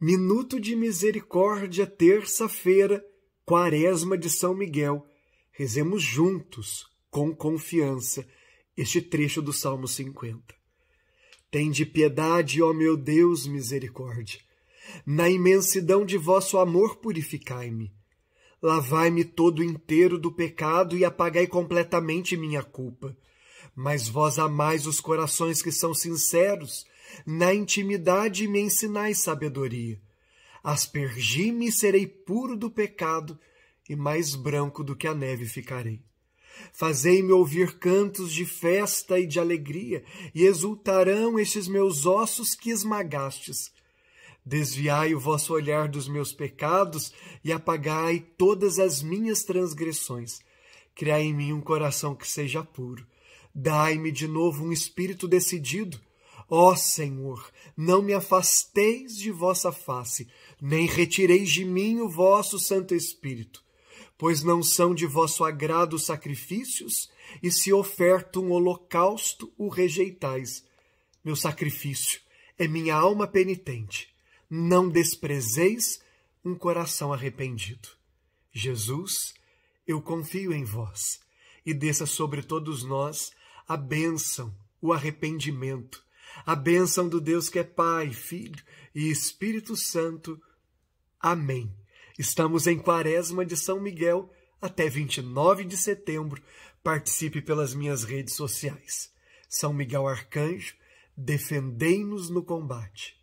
Minuto de Misericórdia, terça-feira, Quaresma de São Miguel. Rezemos juntos, com confiança, este trecho do Salmo 50. Tende piedade, ó meu Deus, misericórdia. Na imensidão de vosso amor, purificai-me. Lavai-me todo inteiro do pecado e apagai completamente minha culpa. Mas vós amais os corações que são sinceros na intimidade me ensinais sabedoria. Aspergi-me e serei puro do pecado, e mais branco do que a neve ficarei. Fazei-me ouvir cantos de festa e de alegria, e exultarão estes meus ossos que esmagastes. Desviai o vosso olhar dos meus pecados e apagai todas as minhas transgressões. Criai em mim um coração que seja puro. Dai-me de novo um espírito decidido Ó oh, Senhor, não me afasteis de vossa face, nem retireis de mim o vosso Santo Espírito, pois não são de vosso agrado sacrifícios, e se oferto um holocausto, o rejeitais. Meu sacrifício é minha alma penitente. Não desprezeis um coração arrependido. Jesus, eu confio em vós, e desça sobre todos nós a bênção, o arrependimento, a bênção do Deus que é Pai, Filho e Espírito Santo. Amém. Estamos em Quaresma de São Miguel até 29 de setembro. Participe pelas minhas redes sociais. São Miguel Arcanjo, defendei-nos no combate.